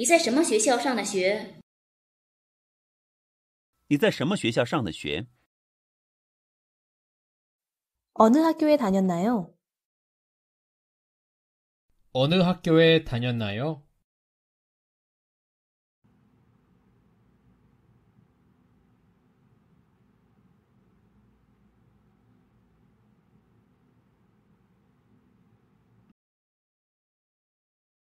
你在什么学校上的学？你在什么学校上的学？어느학교에다녔나 요？ 어느학교에다녔나 요？